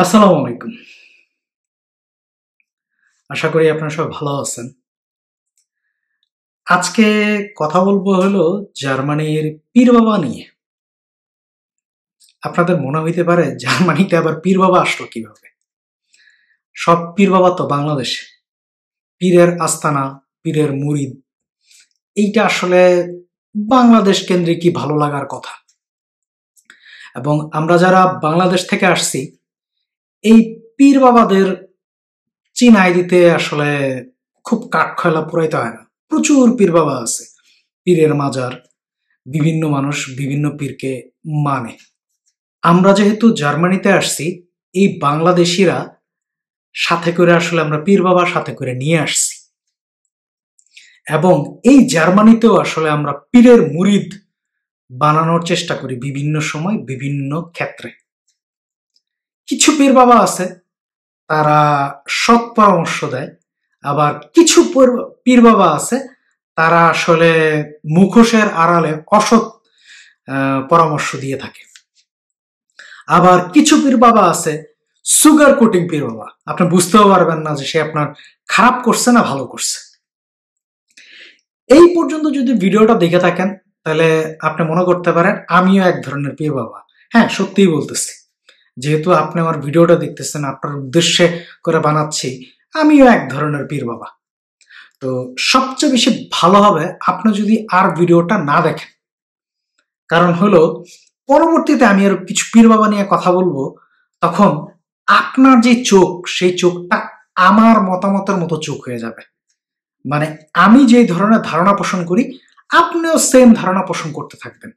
আসসালামু আলাইকুম আশা করি আপনারা সবাই ভালো আছেন আজকে কথা বলবো হলো জার্মানির পীর বাবা নিয়ে আপনাদের মনে হইতে পারে জার্মানিতে আবার পীর বাবা আসলো কিভাবে সব পীর বাবা তো বাংলাদেশে পীরের আস্তানা পীরের মুরিদ এইটা আসলে বাংলাদেশ কেন্দ্রে কি ভালো লাগার কথা এবং আমরা যারা বাংলাদেশ থেকে আসছি এই পীর বাবাদের চিনাই দিতে আসলে খুব কাঠখয়লা পুরাইতে হয় না প্রচুর পীর বাবা আছে পীরের মাজার বিভিন্ন মানুষ বিভিন্ন পীরকে মানে আমরা যেহেতু জার্মানিতে আসছি এই বাংলাদেশিরা সাথে করে আসলে আমরা পীর বাবা সাথে করে নিয়ে আসছি এবং এই জার্মানিতেও আসলে আমরা পীরের মুরিদ বানানোর চেষ্টা করি বিভিন্ন সময় বিভিন্ন ক্ষেত্রে কিছু পীর বাবা আছে তারা সৎ পরামর্শ দেয় আবার কিছু পীর বাবা আছে তারা আসলে মুখোশের আড়ালে অসৎ পরামর্শ দিয়ে থাকে আবার কিছু পীর বাবা আছে সুগার কোটিং পীর বাবা আপনি বুঝতেও পারবেন না যে সে আপনার খারাপ করছে না ভালো করছে এই পর্যন্ত যদি ভিডিওটা দেখে থাকেন তাহলে আপনি মনে করতে পারেন আমিও এক ধরনের পীর বাবা হ্যাঁ সত্যিই বলতেছি যেহেতু আপনি আমার ভিডিওটা দেখতেছেন আপনার উদ্দেশ্যে করে বানাচ্ছি আমিও এক ধরনের পীর বাবা তো সবচেয়ে বেশি ভালো হবে আপনি যদি আর ভিডিওটা না দেখেন কারণ হলো পরবর্তীতে আমি আর কিছু পীর বাবা নিয়ে কথা বলবো তখন আপনার যে চোখ সেই চোখটা আমার মতামতের মতো চোখ হয়ে যাবে মানে আমি যে ধরনের ধারণা পোষণ করি আপনিও সেম ধারণা পোষণ করতে থাকবেন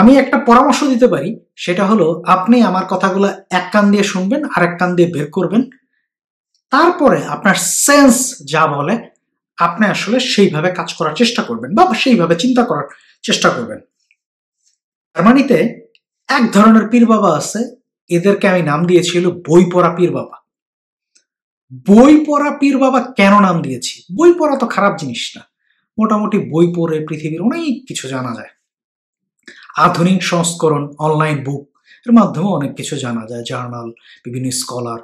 আমি একটা পরামর্শ দিতে পারি সেটা হলো আপনি আমার কথাগুলো এক কান দিয়ে শুনবেন আর এক কান দিয়ে বের করবেন তারপরে আপনার সেন্স যা বলে আপনি আসলে সেইভাবে কাজ করার চেষ্টা করবেন বা সেইভাবে চিন্তা করার চেষ্টা করবেন জার্মানিতে এক ধরনের পীর বাবা আছে এদেরকে আমি নাম দিয়েছিল বই পড়া পীর বাবা বই পড়া পীর বাবা কেন নাম দিয়েছি বই পড়া তো খারাপ জিনিস না মোটামুটি বই পড়ে পৃথিবীর অনেক কিছু জানা যায় আধুনিক সংস্করণ অনলাইন বুক এর মাধ্যমে অনেক কিছু জানা যায় জার্নাল বিভিন্ন স্কলার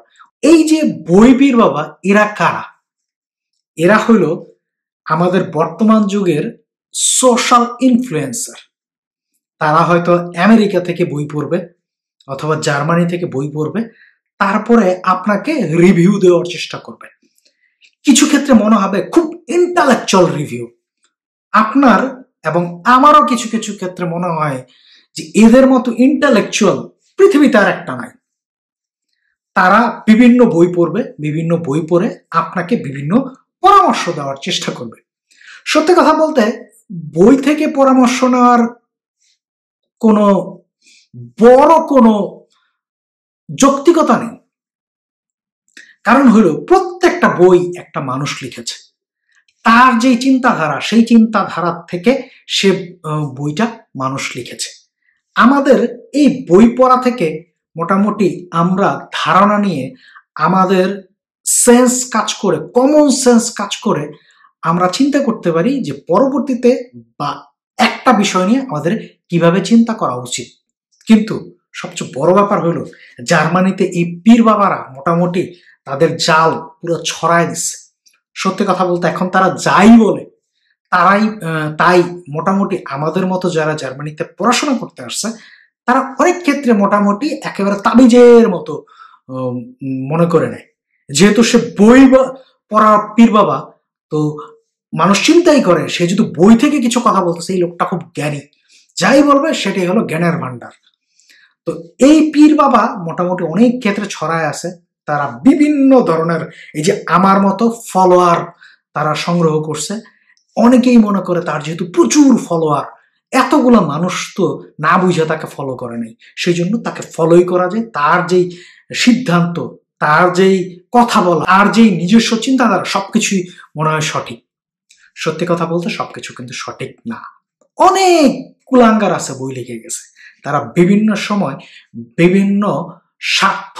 এই যে বইবীর বাবা এরা কারা এরা হইল আমাদের বর্তমান যুগের সোশ্যাল ইনফ্লুয়েন্সার তারা হয়তো আমেরিকা থেকে বই পড়বে অথবা জার্মানি থেকে বই পড়বে তারপরে আপনাকে রিভিউ দেওয়ার চেষ্টা করবে কিছু ক্ষেত্রে মনে হবে খুব ইন্টালেকচুয়াল রিভিউ আপনার এবং আমারও কিছু কিছু ক্ষেত্রে মনে হয় যে এদের মতো ইন্টালেকচুয়াল পৃথিবীতে আর একটা নাই তারা বিভিন্ন বই পড়বে বিভিন্ন বই পড়ে আপনাকে বিভিন্ন পরামর্শ দেওয়ার চেষ্টা করবে সত্যি কথা বলতে বই থেকে পরামর্শ নেওয়ার কোনো বড় কোনো যৌক্তিকতা নেই কারণ হলো প্রত্যেকটা বই একটা মানুষ লিখেছে তার যে চিন্তাধারা সেই চিন্তাধারার থেকে সে বইটা মানুষ লিখেছে আমাদের এই বই পড়া থেকে মোটামুটি আমরা ধারণা নিয়ে আমাদের সেন্স কাজ করে কমন সেন্স কাজ করে আমরা চিন্তা করতে পারি যে পরবর্তীতে বা একটা বিষয় নিয়ে আমাদের কিভাবে চিন্তা করা উচিত কিন্তু সবচেয়ে বড় ব্যাপার হলো জার্মানিতে এই পীর বাবারা মোটামুটি তাদের জাল পুরো ছড়ায় দিচ্ছে সত্যি কথা বলতে এখন তারা যাই বলে তারাই তাই মোটামুটি আমাদের মতো যারা জার্মানিতে পড়াশোনা করতে আসছে তারা অনেক ক্ষেত্রে মোটামুটি একেবারে তাবিজের মতো মনে করে নেয় যেহেতু সে বই বা পড়া পীর বাবা তো মানুষ চিন্তাই করে সে যদি বই থেকে কিছু কথা বলতেছে সেই লোকটা খুব জ্ঞানী যাই বলবে সেটাই হলো জ্ঞানের ভাণ্ডার তো এই পীর বাবা মোটামুটি অনেক ক্ষেত্রে ছড়ায় আছে তারা বিভিন্ন ধরনের এই যে আমার মতো ফলোয়ার তারা সংগ্রহ করছে অনেকেই মনে করে তার যেহেতু প্রচুর ফলোয়ার এতগুলো মানুষ তো না বুঝে তাকে ফলো করে নেই সেই জন্য তাকে ফলোই করা যায় তার যেই সিদ্ধান্ত তার যেই কথা বলা আর যেই নিজস্ব চিন্তাধারা সবকিছুই মনে হয় সঠিক সত্যি কথা বলতে সবকিছু কিন্তু সঠিক না অনেক কুলাঙ্গার আছে বই লিখে গেছে তারা বিভিন্ন সময় বিভিন্ন স্বার্থ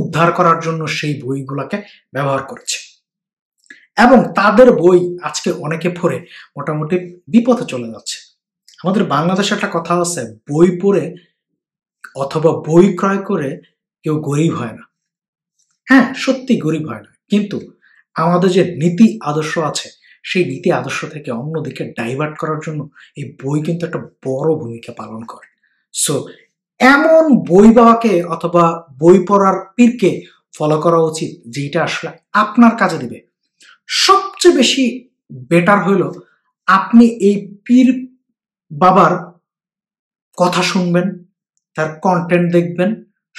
উদ্ধার করার জন্য সেই বইগুলোকে ব্যবহার করেছে এবং তাদের বই আজকে অনেকে পড়ে মোটামুটি বিপথে চলে যাচ্ছে আমাদের বাংলাদেশে একটা কথা আছে বই পড়ে অথবা বই ক্রয় করে কেউ গরিব হয় না হ্যাঁ সত্যি গরিব হয় না কিন্তু আমাদের যে নীতি আদর্শ আছে সেই নীতি আদর্শ থেকে অন্যদিকে ডাইভার্ট করার জন্য এই বই কিন্তু একটা বড় ভূমিকা পালন করে সো এমন বই বাবাকে অথবা বই পড়ার পীরকে ফলো করা উচিত যেটা আসলে আপনার কাজে দিবে সবচেয়ে বেশি বেটার হইল আপনি এই পীর বাবার কথা শুনবেন তার কন্টেন্ট দেখবেন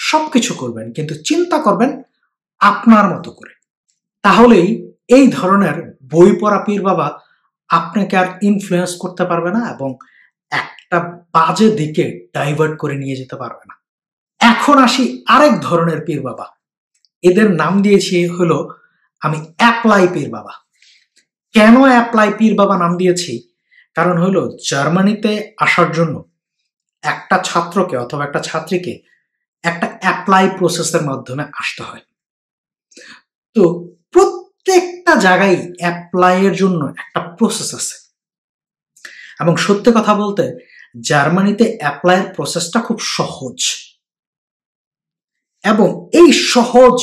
সব কিছু করবেন কিন্তু চিন্তা করবেন আপনার মতো করে তাহলেই এই ধরনের বই পড়া পীর বাবা আপনাকে আর ইনফ্লুয়েন্স করতে পারবে না এবং একটা বাজে দিকে ডাইভার্ট করে নিয়ে যেতে পারবে না এখন আসি আরেক ধরনের পীর বাবা এদের নাম দিয়েছি হলো আমি অ্যাপ্লাই পীর বাবা কেন অ্যাপ্লাই পীর বাবা নাম দিয়েছি কারণ হলো জার্মানিতে আসার জন্য একটা ছাত্রকে অথবা একটা ছাত্রীকে একটা অ্যাপ্লাই প্রসেসের মাধ্যমে আসতে হয় তো প্রত্যেকটা জায়গায় অ্যাপ্লাইয়ের জন্য একটা প্রসেস আছে এবং সত্যি কথা বলতে জার্মানিতে অ্যাপ্লাইয়ের প্রসেসটা খুব সহজ এবং এই সহজ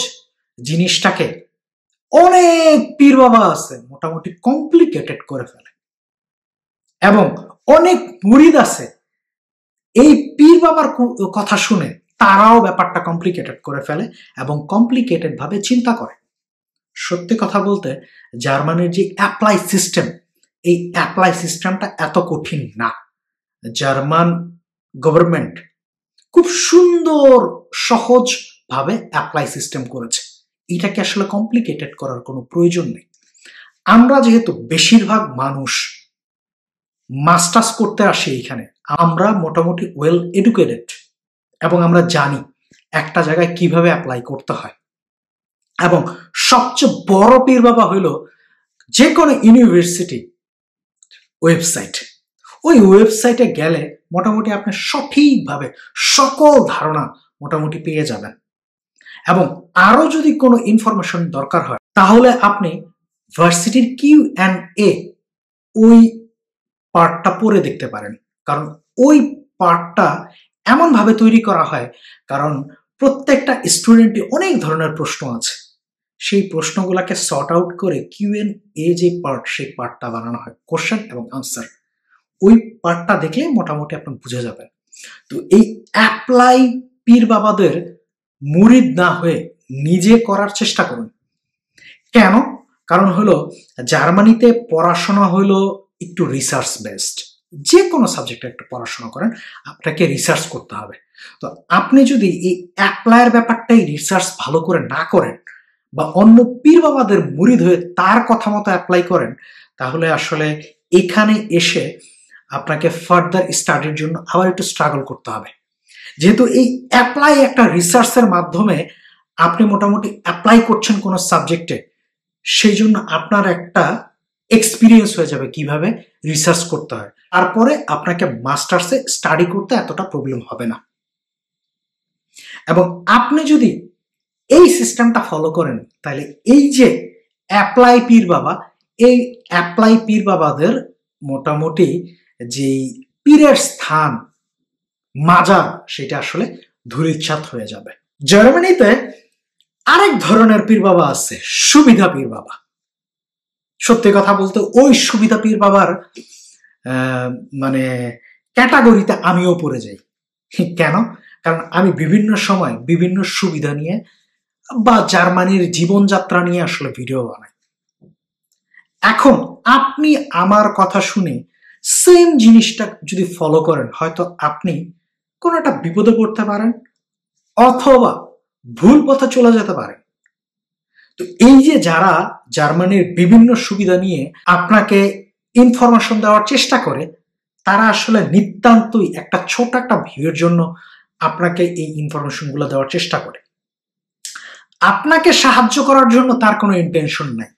জিনিসটাকে অনেক পীর বাবা আছে মোটামুটি কমপ্লিকেটেড করে ফেলে এবং অনেক মুরিদ আছে এই পীর বাবার কথা শুনে তারাও ব্যাপারটা কমপ্লিকেটেড করে ফেলে এবং কমপ্লিকেটেড ভাবে চিন্তা করে সত্যি কথা বলতে জার্মানির যে অ্যাপ্লাই সিস্টেম এই অ্যাপ্লাই সিস্টেমটা এত কঠিন না জার্মান গভর্নমেন্ট খুব সুন্দর সহজ ভাবে অ্যাপ্লাই সিস্টেম করেছে এটাকে আসলে কমপ্লিকেটেড করার কোনো প্রয়োজন নেই আমরা যেহেতু বেশিরভাগ মানুষ মাস্টার্স করতে আসি এখানে আমরা মোটামুটি ওয়েল এডুকেটেড এবং আমরা জানি একটা জায়গায় কিভাবে অ্যাপ্লাই করতে হয় এবং সবচেয়ে বড় পীর বাবা হইল যে কোনো ইউনিভার্সিটি ওয়েবসাইট ওই ওয়েবসাইটে গেলে মোটামুটি আপনি সঠিকভাবে সকল ধারণা মোটামুটি পেয়ে যাবেন এবং আরও যদি কোনো ইনফরমেশন দরকার হয় তাহলে আপনি ভার্সিটির কিউ অ্যান্ড এ ওই পার্টটা পরে দেখতে পারেন কারণ ওই পার্টটা এমনভাবে তৈরি করা হয় কারণ প্রত্যেকটা স্টুডেন্টে অনেক ধরনের প্রশ্ন আছে সেই প্রশ্নগুলোকে সর্ট আউট করে কিউ এন এ যে পার্ট সেই পার্টটা বানানো হয় কোশ্চেন এবং আনসার ওই পার্টটা দেখলে মোটামুটি আপনার বুঝে যাবেন তো এই অ্যাপ্লাই পীর বাবাদের মুরিদ না হয়ে নিজে করার চেষ্টা করুন কেন কারণ হলো জার্মানিতে পড়াশোনা হলো একটু রিসার্চ বেসড যে কোনো সাবজেক্টে একটা পড়াশোনা করেন আপনাকে রিসার্চ করতে হবে তো আপনি যদি এই অ্যাপ্লাইয়ের ব্যাপারটাই রিসার্চ ভালো করে না করেন বা অন্য পীর বাবাদের মুরিদ হয়ে তার কথা মতো অ্যাপ্লাই করেন তাহলে আসলে এখানে এসে আপনাকে ফার্দার স্টাডির জন্য আবার একটু স্ট্রাগল করতে হবে যেহেতু এই অ্যাপ্লাই একটা রিসার্চের মাধ্যমে আপনি মোটামুটি অ্যাপ্লাই করছেন কোনো সাবজেক্টে সেই জন্য আপনার একটা এক্সপিরিয়েন্স হয়ে যাবে কিভাবে রিসার্চ করতে হয় তারপরে আপনাকে মাস্টার্সে স্টাডি করতে এতটা প্রবলেম হবে না এবং আপনি যদি এই সিস্টেমটা ফলো করেন তাহলে এই যে অ্যাপ্লাই পীর বাবা এই অ্যাপ্লাই পীর বাবাদের মোটামুটি যেই পীরের স্থান মাজার সেটা আসলে ধুলিচ্ছাত হয়ে যাবে জার্মানিতে আরেক ধরনের পীর বাবা আছে সুবিধা পীর বাবা সত্যি কথা বলতে ওই সুবিধা পীর বাবার মানে ক্যাটাগরিতে আমিও পড়ে যাই কেন কারণ আমি বিভিন্ন সময় বিভিন্ন সুবিধা নিয়ে বা জার্মানির জীবনযাত্রা নিয়ে আসলে ভিডিও বানাই এখন আপনি আমার কথা শুনে সেম জিনিসটা যদি ফলো করেন হয়তো আপনি কোনো একটা বিপদে পড়তে পারেন অথবা ভুল পথে চলে যেতে পারে তো এই যে যারা জার্মানির বিভিন্ন সুবিধা নিয়ে আপনাকে ইনফরমেশন দেওয়ার চেষ্টা করে তারা আসলে নিতান্তই একটা ছোট একটা ভিউর জন্য আপনাকে এই ইনফরমেশনগুলো দেওয়ার চেষ্টা করে আপনাকে সাহায্য করার জন্য তার কোনো ইন্টেনশন নাই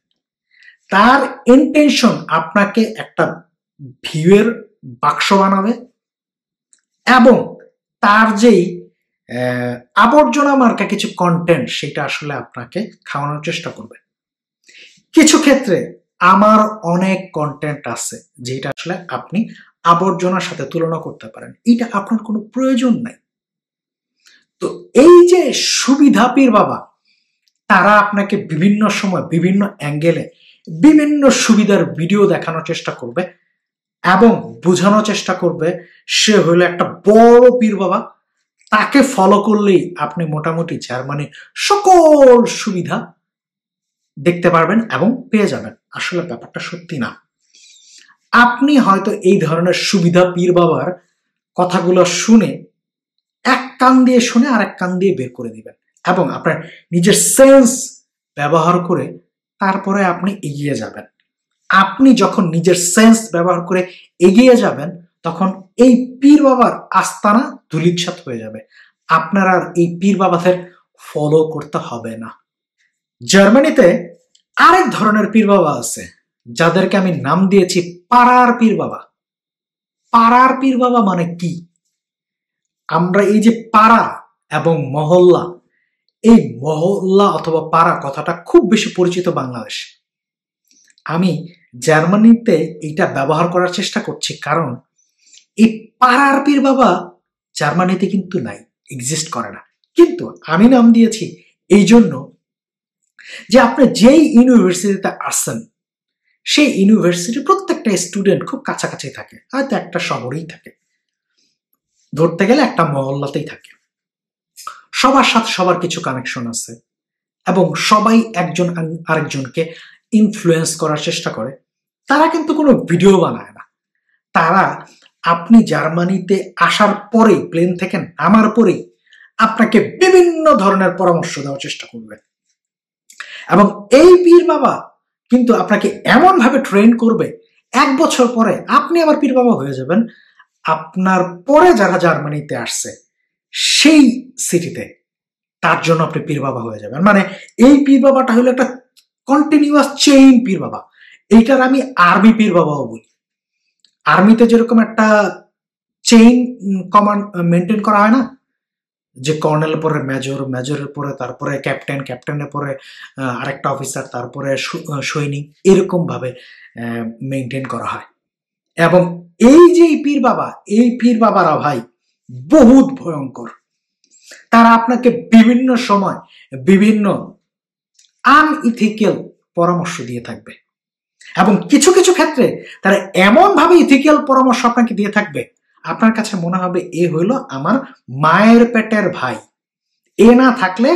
তার ইন্টেনশন আপনাকে একটা ভিউয়ের বাক্স বানাবে এবং তার যেই আবর্জনা মার্কা কিছু কন্টেন্ট সেটা আসলে আপনাকে খাওয়ানোর চেষ্টা করবে কিছু ক্ষেত্রে আমার অনেক কন্টেন্ট আছে যেটা আসলে আপনি আবর্জনার সাথে তুলনা করতে পারেন এটা আপনার কোনো প্রয়োজন নাই তো এই যে সুবিধাপির বাবা তারা আপনাকে বিভিন্ন সময় বিভিন্ন অ্যাঙ্গেলে বিভিন্ন সুবিধার ভিডিও দেখানোর চেষ্টা করবে এবং বোঝানোর চেষ্টা করবে সে হলো একটা বড় পীর বাবা তাকে ফলো করলেই আপনি মোটামুটি জার্মানির সকল সুবিধা দেখতে পারবেন এবং পেয়ে যাবেন আসলে ব্যাপারটা সত্যি না আপনি হয়তো এই ধরনের সুবিধা পীর বাবার কথাগুলো শুনে এক কান দিয়ে শুনে আর এক কান দিয়ে বের করে দিবেন এবং আপনার নিজের সেন্স ব্যবহার করে তারপরে আপনি এগিয়ে যাবেন আপনি যখন নিজের সেন্স ব্যবহার করে এগিয়ে যাবেন তখন এই পীর বাবার আস্তানা ধুলিপসাত হয়ে যাবে আপনার আর এই পীর বাবাদের ফলো করতে হবে না জার্মানিতে আরেক ধরনের পীর বাবা আছে যাদেরকে আমি নাম দিয়েছি পাড়ার পীর বাবা পাড়ার পীর বাবা মানে কি আমরা এই যে পাড়া এবং মহল্লা এই মহল্লা অথবা পাড়া কথাটা খুব বেশি পরিচিত বাংলাদেশ আমি জার্মানিতে এটা ব্যবহার করার চেষ্টা করছে কারণ এই পারারপির বাবা জার্মানিতে কিন্তু নাই এক্সিস্ট করে না কিন্তু আমি নাম দিয়েছি এই জন্য যে আপনি যেই ইউনিভার্সিটিতে আসছেন সেই ইউনিভার্সিটি প্রত্যেকটা স্টুডেন্ট খুব কাছাকাছি থাকে হয়তো একটা শহরেই থাকে ধরতে গেলে একটা মহল্লাতেই থাকে সবার সাথে সবার কিছু কানেকশন আছে এবং সবাই একজন আরেকজনকে ইনফ্লুয়েন্স করার চেষ্টা করে তারা কিন্তু কোনো ভিডিও বানায় না তারা আপনি জার্মানিতে আসার পরে প্লেন থেকে নামার পরেই আপনাকে বিভিন্ন ধরনের পরামর্শ দেওয়ার চেষ্টা করবেন এবং এই পীর বাবা কিন্তু আপনাকে এমনভাবে ট্রেন করবে এক বছর পরে আপনি আবার পীর বাবা হয়ে যাবেন আপনার পরে যারা জার্মানিতে আসছে সেই সিটিতে তার জন্য আপনি পীর বাবা হয়ে যাবেন মানে এই পীর বাবাটা হলো একটা কন্টিনিউয়াস চেইন পীর বাবা এইটার আমি আর্মি পির বাবাও বলি আর্মিতে যেরকম একটা চেইন কমান্ড মেনটেন করা হয় না যে কর্নেল পরে মেজর মেজরের পরে তারপরে ক্যাপ্টেন ক্যাপ্টেনের পরে আরেকটা অফিসার তারপরে সৈনিক এরকমভাবে মেনটেন করা হয় এবং এই যে পীর বাবা এই পীর বাবারা ভাই বহুত ভয়ঙ্কর তারা আপনাকে বিভিন্ন সময় বিভিন্ন আনইথিক্যাল পরামর্শ দিয়ে থাকবে এবং কিছু কিছু ক্ষেত্রে তারা এমনভাবে ইথিক্যাল পরামর্শ আপনাকে দিয়ে থাকবে আপনার কাছে মনে হবে এ হইল আমার মায়ের পেটের ভাই এ না থাকলে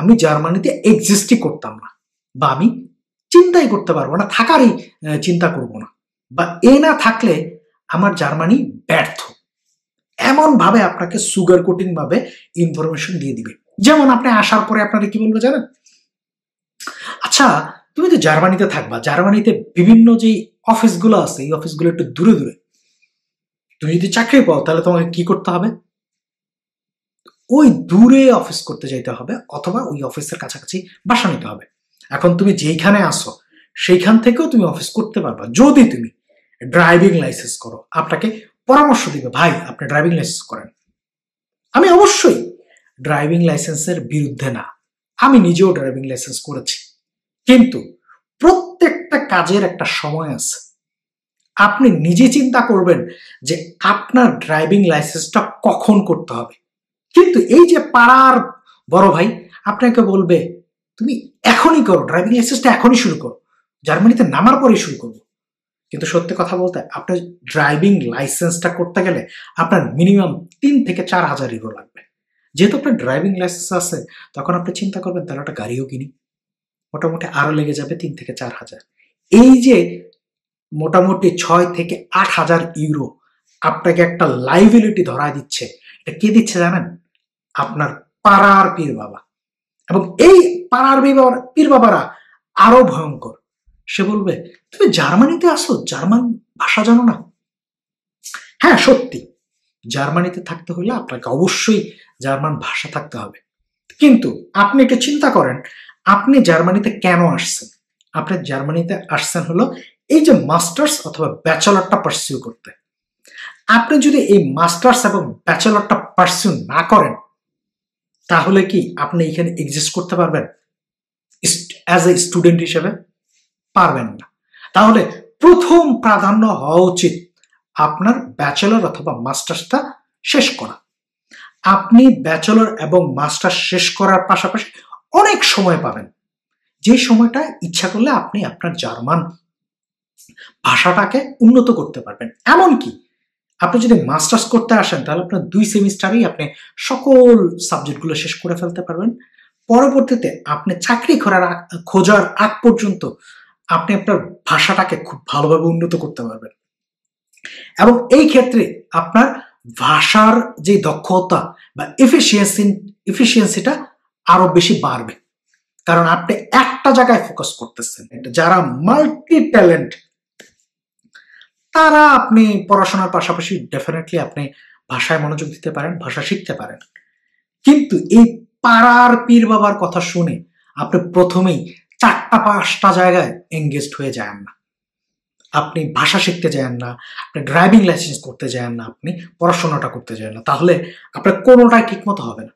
আমি জার্মানিতে এক্সিস্টই করতাম না বা আমি চিন্তাই করতে পারবো না থাকারই চিন্তা করব না বা এ না থাকলে আমার জার্মানি ব্যর্থ এমনভাবে আপনাকে সুগার কোটিং ভাবে ইনফরমেশন দিয়ে দিবে যেমন আপনি আসার পরে আপনারা কি বলবো জানেন আচ্ছা তুমি তো জার্মানিতে থাকবা জার্মানিতে বিভিন্ন যে অফিসগুলো আছে এই অফিসগুলো একটু দূরে দূরে তুমি যদি চাকরি পাও তাহলে তোমাকে কি করতে হবে ওই দূরে অফিস করতে যাইতে হবে অথবা ওই অফিসের কাছাকাছি বাসা নিতে হবে এখন তুমি যেইখানে আসো সেইখান থেকেও তুমি অফিস করতে পারবা যদি তুমি ড্রাইভিং লাইসেন্স করো আপনাকে পরামর্শ দিবে ভাই আপনি ড্রাইভিং লাইসেন্স করেন আমি অবশ্যই ড্রাইভিং লাইসেন্সের বিরুদ্ধে না আমি নিজেও ড্রাইভিং লাইসেন্স করেছি কিন্তু প্রত্যেকটা কাজের একটা সময় আছে আপনি নিজে চিন্তা করবেন যে আপনার ড্রাইভিং লাইসেন্সটা কখন করতে হবে কিন্তু এই যে পাড়ার বড় ভাই আপনাকে বলবে তুমি এখনই করো ড্রাইভিং লাইসেন্সটা এখনই শুরু করো জার্মানিতে নামার পরেই শুরু করবো কিন্তু সত্যি কথা বলতে আপনার ড্রাইভিং লাইসেন্সটা করতে গেলে আপনার মিনিমাম তিন থেকে চার হাজার ইউরো লাগবে যেহেতু আপনার ড্রাইভিং লাইসেন্স আছে তখন আপনি চিন্তা করবেন তাহলে একটা গাড়িও কিনি মোটামুটি আরও লেগে যাবে তিন থেকে চার হাজার এই যে মোটামুটি ছয় থেকে আট হাজার ইউরো আপনাকে একটা লাইবিলিটি ধরা দিচ্ছে এটা কে দিচ্ছে জানেন আপনার পাড়ার পীর বাবা এবং এই পাড়ার পীর বাবারা আরো ভয়ঙ্কর সে বলবে তুমি জার্মানিতে আসো জার্মান ভাষা জানো না হ্যাঁ সত্যি জার্মানিতে থাকতে হলে আপনাকে অবশ্যই জার্মান ভাষা থাকতে হবে কিন্তু আপনি একটু চিন্তা করেন আপনি জার্মানিতে কেন আসছেন আপনি জার্মানিতে আসছেন হলো এই যে মাস্টার্স অথবা ব্যাচেলরটা পার্সিউ করতে আপনি যদি এই মাস্টার্স এবং ব্যাচেলরটা পার্সিউ না করেন তাহলে কি আপনি এখানে এক্সিস্ট করতে পারবেন অ্যাজ এ স্টুডেন্ট হিসেবে পারবেন না তাহলে প্রথম প্রাধান্য হওয়া উচিত আপনার ব্যাচেলর অথবা মাস্টার্সটা শেষ করা আপনি ব্যাচেলর এবং মাস্টার শেষ করার পাশাপাশি অনেক সময় পাবেন যে সময়টা ইচ্ছা করলে আপনি আপনার জার্মান ভাষাটাকে উন্নত করতে পারবেন এমনকি আপনি যদি মাস্টার্স করতে আসেন তাহলে আপনার দুই সেমিস্টারেই আপনি সকল সাবজেক্টগুলো শেষ করে ফেলতে পারবেন পরবর্তীতে আপনি চাকরি করার খোঁজার আগ পর্যন্ত আপনি আপনার ভাষাটাকে খুব ভালোভাবে উন্নত করতে পারবেন এবং এই ক্ষেত্রে আপনার ভাষার যে দক্ষতা বা এফিসিয়েন্সি এফিসিয়েন্সিটা আরো বেশি বাড়বে কারণ আপনি একটা জায়গায় ফোকাস করতেছেন যারা মাল্টি ট্যালেন্ট তারা আপনি পড়াশোনার পাশাপাশি ডেফিনেটলি আপনি ভাষায় মনোযোগ দিতে পারেন ভাষা শিখতে পারেন কিন্তু এই পাড়ার পীর বাবার কথা শুনে আপনি প্রথমেই চারটা পাঁচটা জায়গায় এঙ্গেজড হয়ে যান না আপনি ভাষা শিখতে যান না আপনি ড্রাইভিং লাইসেন্স করতে যান না আপনি পড়াশোনাটা করতে যান না তাহলে আপনার কোনোটাই ঠিকমতো হবে না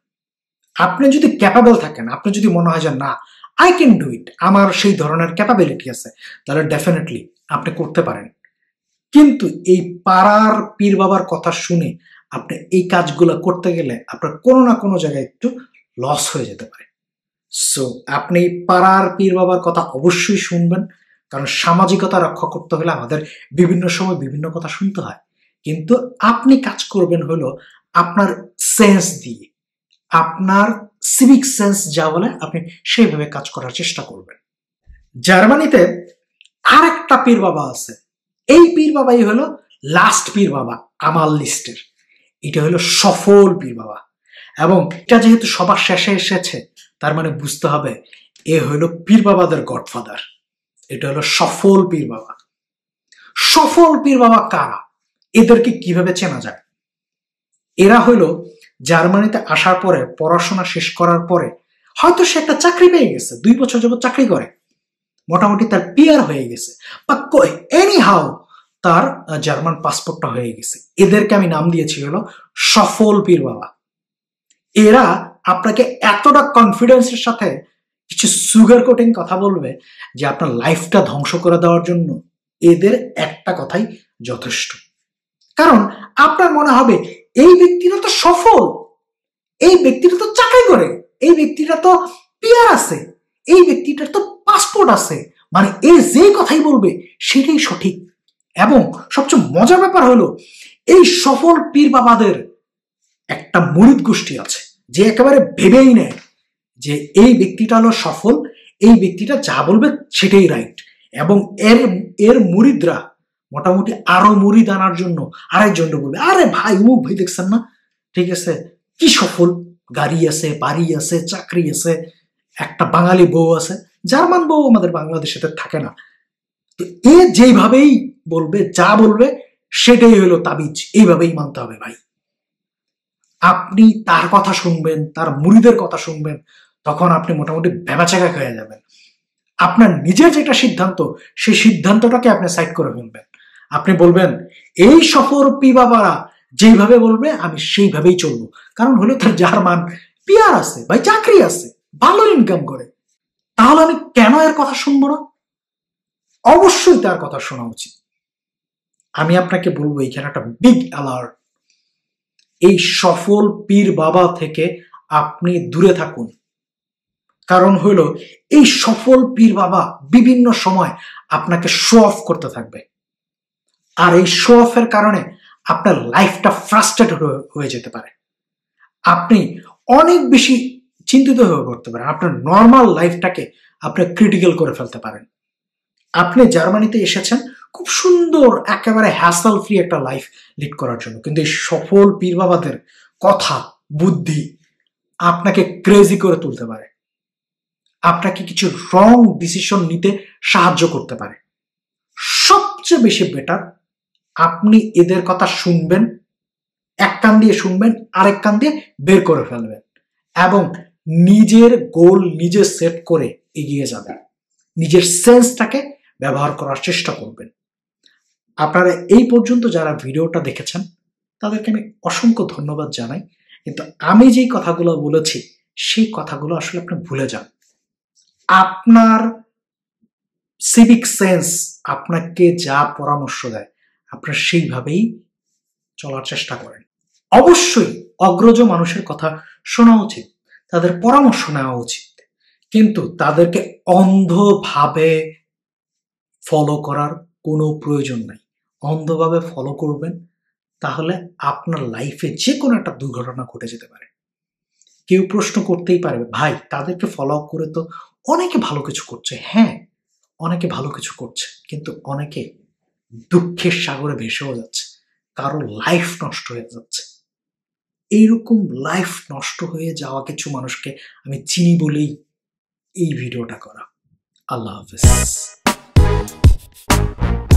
আপনি যদি ক্যাপাবল থাকেন আপনি যদি মনে হয় যে না আই ক্যান ডু ইট আমার সেই ধরনের ক্যাপাবিলিটি আছে তাহলে ডেফিনেটলি আপনি করতে পারেন কিন্তু এই পাড়ার পীর বাবার কথা শুনে আপনি এই কাজগুলো করতে গেলে আপনার কোনো না কোনো জায়গায় একটু লস হয়ে যেতে পারে সো আপনি পাড়ার পীর বাবার কথা অবশ্যই শুনবেন কারণ সামাজিকতা রক্ষা করতে হলে আমাদের বিভিন্ন সময় বিভিন্ন কথা শুনতে হয় কিন্তু আপনি কাজ করবেন হলো আপনার সেন্স দিয়ে আপনার সিভিক সেন্স যা বলে আপনি সেইভাবে কাজ করার চেষ্টা করবেন জার্মানিতে আরেকটা পীর বাবা আছে এই পীর বাবাই হলো লাস্ট পীর বাবা আমার লিস্টের এটা হলো সফল পীর বাবা এবং এটা যেহেতু সবার শেষে এসেছে তার মানে বুঝতে হবে এ হলো পীর বাবাদের গডফাদার এটা হলো সফল পীর বাবা সফল পীর বাবা কারা এদেরকে কিভাবে চেনা যায় এরা হলো জার্মানিতে আসার পরে পড়াশোনা শেষ করার পরে হয়তো সে একটা চাকরি পেয়ে গেছে দুই বছর যখন চাকরি করে মোটামুটি তার পিয়ার হয়ে গেছে বা এনি হাউ তার জার্মান পাসপোর্টটা হয়ে গেছে এদেরকে আমি নাম দিয়েছি হলো সফল পীর বাবা এরা আপনাকে এতটা কনফিডেন্সের সাথে কিছু সুগার কোটিং কথা বলবে যে আপনার লাইফটা ধ্বংস করে দেওয়ার জন্য এদের একটা কথাই যথেষ্ট কারণ আপনার মনে হবে এই ব্যক্তিরা তো সফল এই ব্যক্তিরা তো চাকরি করে এই ব্যক্তিরা তো পিয়ার আছে এই ব্যক্তিটার তো পাসপোর্ট আছে মানে এ যে কথাই বলবে সেটাই সঠিক এবং সবচেয়ে মজার ব্যাপার হলো এই সফল পীর বাবাদের একটা মরিত গোষ্ঠী আছে যে একেবারে ভেবেই নেয় যে এই ব্যক্তিটা হলো সফল এই ব্যক্তিটা যা বলবে সেটাই রাইট এবং এর এর মুরিদরা মোটামুটি আরো মুড়ি দানার জন্য আরেকজনটা বলবে আরে ভাই উমুক ভাই দেখছেন না ঠিক আছে কি সফল গাড়ি আছে বাড়ি আছে চাকরি আছে একটা বাঙালি বউ আছে জার্মান বউ আমাদের বাংলাদেশে থাকে না তো এ যেইভাবেই বলবে যা বলবে সেটাই হলো তাবিজ এইভাবেই মানতে হবে ভাই আপনি তার কথা শুনবেন তার মুড়িদের কথা শুনবেন তখন আপনি মোটামুটি ভেবাচাকা হয়ে যাবেন আপনার নিজের যেটা সিদ্ধান্ত সেই সিদ্ধান্তটাকে আপনি সাইড করে ফেলবেন আপনি বলবেন এই সফর পি বাবারা যেইভাবে বলবে আমি সেইভাবেই চলবো কারণ হলো তার যার মান পিয়ার আছে ভাই চাকরি আছে ভালো ইনকাম করে তাহলে আমি কেন এর কথা শুনবো না অবশ্যই তার কথা শোনা উচিত আমি আপনাকে বলবো এখানে একটা বিগ অ্যালার্ট এই সফল পীর বাবা থেকে আপনি দূরে থাকুন কারণ হলো এই সফল পীর বাবা বিভিন্ন সময় আপনাকে শো অফ করতে থাকবে আর এই শো অফের কারণে আপনার লাইফটা ফ্রাস্টেড হয়ে যেতে পারে আপনি অনেক বেশি চিন্তিত হয়ে পড়তে পারেন আপনার নর্মাল লাইফটাকে আপনি ক্রিটিক্যাল করে ফেলতে পারেন আপনি জার্মানিতে এসেছেন খুব সুন্দর একেবারে হ্যাসাল ফ্রি একটা লাইফ লিড করার জন্য কিন্তু এই সফল পীর বাবাদের কথা বুদ্ধি আপনাকে ক্রেজি করে তুলতে পারে আপনাকে কিছু রং ডিসিশন নিতে সাহায্য করতে পারে সবচেয়ে বেশি বেটার আপনি এদের কথা শুনবেন এক কান দিয়ে শুনবেন আরেক কান দিয়ে বের করে ফেলবেন এবং নিজের গোল নিজে সেট করে এগিয়ে যাবেন নিজের সেন্সটাকে ব্যবহার করার চেষ্টা করবেন আপনারা এই পর্যন্ত যারা ভিডিওটা দেখেছেন তাদেরকে আমি অসংখ্য ধন্যবাদ জানাই কিন্তু আমি যেই কথাগুলো বলেছি সেই কথাগুলো আসলে আপনি ভুলে যান আপনার সিভিক সেন্স আপনাকে যা পরামর্শ দেয় আপনারা সেইভাবেই চলার চেষ্টা করেন অবশ্যই অগ্রজ মানুষের কথা শোনা উচিত তাদের পরামর্শ নেওয়া উচিত কিন্তু তাদেরকে অন্ধভাবে ফলো করার কোনো প্রয়োজন নাই অন্ধভাবে ফলো করবেন তাহলে আপনার লাইফে যে কোনো একটা দুর্ঘটনা ঘটে যেতে পারে কেউ প্রশ্ন করতেই পারবে ভাই তাদেরকে ফলো আপ করে তো অনেকে ভালো কিছু করছে হ্যাঁ অনেকে ভালো কিছু করছে কিন্তু অনেকে দুঃখের সাগরে ভেসেও যাচ্ছে কারো লাইফ নষ্ট হয়ে যাচ্ছে এইরকম লাইফ নষ্ট হয়ে যাওয়া কিছু মানুষকে আমি চিনি বলেই এই ভিডিওটা করা আল্লাহ হাফেজ